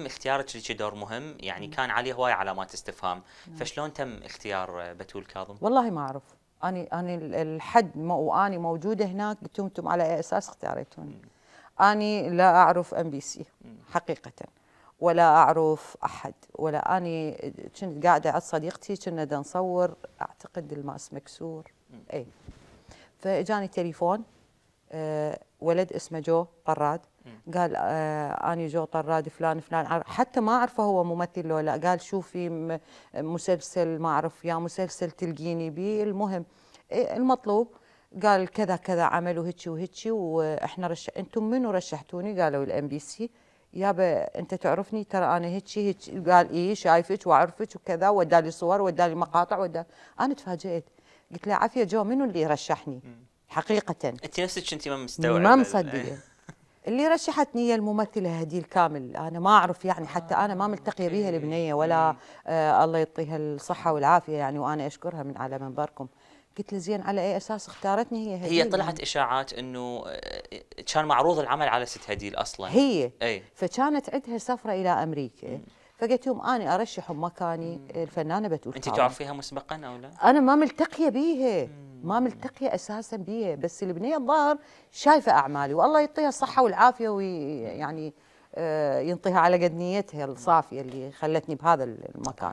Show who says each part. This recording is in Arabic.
Speaker 1: اختيارك لشي دور مهم يعني كان عليه هواي علامات استفهام فشلون تم اختيار بتول كاظم
Speaker 2: والله ما اعرف اني اني الحد ما واني موجوده هناك بتمتم انتم على اي اساس اختاريتوني اني لا اعرف ام بي سي حقيقه ولا اعرف احد ولا اني كنت قاعده عند صديقتي كنا نصور اعتقد الماس مكسور اي فاجاني تليفون أه ولد اسمه جو طراد قال آه اني جو طراد فلان فلان حتى ما اعرفه هو ممثل ولا لا قال شوفي مسلسل ما اعرف يا مسلسل تلقيني بيه المهم إيه، المطلوب قال كذا كذا عملوا هيك وهيك واحنا رش... انتم منو رشحتوني قالوا الام بي سي يابا انت تعرفني ترى انا هيك هيك قال اي شايفك واعرفك وكذا ودالي صور ودالي مقاطع ودالي انا تفاجئت قلت له عافيه جو منو اللي رشحني حقيقه
Speaker 1: انت نفسك انت ما مستوعبه ما مصدقه إيه.
Speaker 2: اللي رشحتني هي الممثله هدي الكامل انا ما اعرف يعني حتى آه، انا ما ملتقيه بها البنيه ولا إيه. آه الله يعطيها الصحه والعافيه يعني وانا اشكرها من على منبركم قلت له زين على اي اساس اختارتني هي هديل هي طلعت يعني.
Speaker 1: اشاعات انه آه، كان معروض العمل على ست هديل اصلا هي أي.
Speaker 2: فكانت عندها سفره الى امريكا فقلت لهم انا ارشحهم مكاني الفنانه بتول انت تعرفيها
Speaker 1: مسبقا او
Speaker 2: لا؟ انا ما ملتقيه بيها ما ملتقيه اساسا بيها بس البنيه الظاهر شايفه اعمالي والله يعطيها الصحه والعافيه ويعني آه، ينطيها على قد نيتها الصافيه اللي خلتني بهذا المكان